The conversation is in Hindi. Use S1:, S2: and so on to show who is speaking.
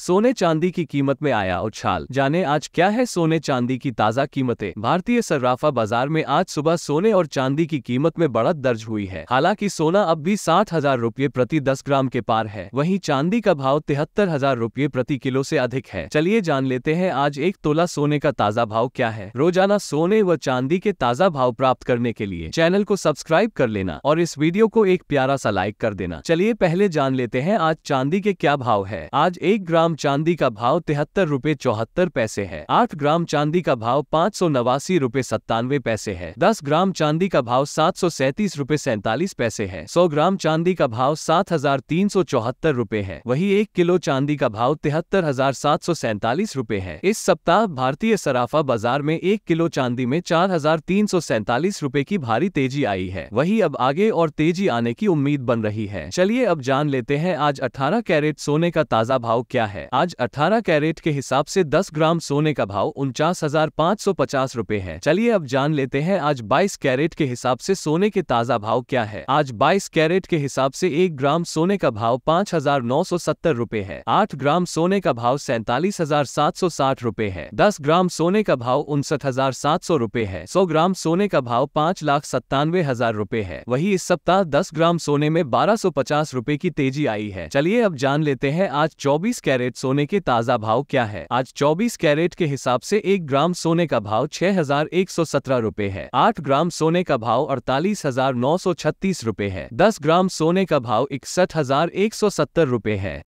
S1: सोने चांदी की कीमत में आया उछाल जाने आज क्या है सोने चांदी की ताज़ा कीमतें भारतीय सर्राफा बाजार में आज सुबह सोने और चांदी की कीमत में बढ़त दर्ज हुई है हालांकि सोना अब भी साठ हजार रूपए प्रति दस ग्राम के पार है वहीं चांदी का भाव तिहत्तर हजार रूपए प्रति किलो से अधिक है चलिए जान लेते हैं आज एक तोला सोने का ताज़ा भाव क्या है रोजाना सोने व चांदी के ताज़ा भाव प्राप्त करने के लिए चैनल को सब्सक्राइब कर लेना और इस वीडियो को एक प्यारा सा लाइक कर देना चलिए पहले जान लेते हैं आज चांदी के क्या भाव है आज एक ग्राम ग्राम चांदी का भाव तिहत्तर रूपए चौहत्तर पैसे है आठ ग्राम चांदी का भाव पाँच सौ नवासी रूपए सत्तानवे पैसे है दस ग्राम चांदी का भाव सात सौ सैतीस रूपए सैतालीस पैसे है सौ ग्राम चांदी का भाव सात हजार तीन सौ चौहत्तर रूपए है वही एक किलो चांदी का भाव तिहत्तर हजार सात सौ सैतालीस रूपए है इस सप्ताह भारतीय सराफा बाजार में एक किलो चांदी में चार हजार तीन सौ सैतालीस रूपए की भारी तेजी आई है वही अब आगे और तेजी आने की उम्मीद बन रही है चलिए अब जान लेते हैं आज अठारह कैरेट सोने का ताज़ा भाव क्या है है आज 18 कैरेट के हिसाब से 10 ग्राम सोने का भाव उनचास हजार पाँच सौ पचास रूपए है चलिए अब जान लेते हैं आज 22 कैरेट के हिसाब से सोने के ताज़ा भाव क्या है आज 22 कैरेट के हिसाब से एक ग्राम सोने का भाव पाँच हजार नौ सौ सत्तर रूपए है आठ ग्राम सोने का भाव सैतालीस हजार सात सौ साठ रूपए है दस ग्राम सोने का भाव उनसठ हजार सात सौ रूपए है सौ ग्राम सोने का भाव पाँच लाख सत्तानवे हजार रूपए है वही इस सप्ताह दस ग्राम सोने में बारह सौ पचास रूपए की तेजी आई है चलिए अब जान लेते हैं आज चौबीस कैरेट कैरेट सोने के ताज़ा भाव क्या है आज 24 कैरेट के हिसाब से एक ग्राम सोने का भाव छह हजार एक सौ सत्रह रूपए है आठ ग्राम सोने का भाव अड़तालीस हजार नौ सौ छत्तीस रूपए है दस ग्राम सोने का भाव इकसठ हजार एक सौ सत्तर रूपए है